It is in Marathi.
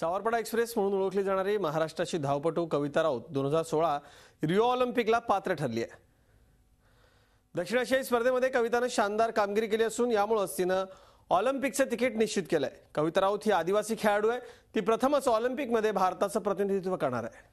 सावरपाडा एक्सप्रेस म्हणून ओळखली जाणारी महाराष्ट्राची धावपटू कविता राऊत दोन हजार सोळा रिओ ऑलिम्पिकला पात्र ठरली आहे दक्षिण आशियाई स्पर्धेमध्ये कवितानं शानदार कामगिरी केली असून यामुळेच तिनं ऑलिम्पिकचं तिकीट निश्चित केलंय कविता राऊत ही आदिवासी खेळाडू आहे ती प्रथमच ऑलिम्पिकमध्ये भारताचं प्रतिनिधित्व करणार आहे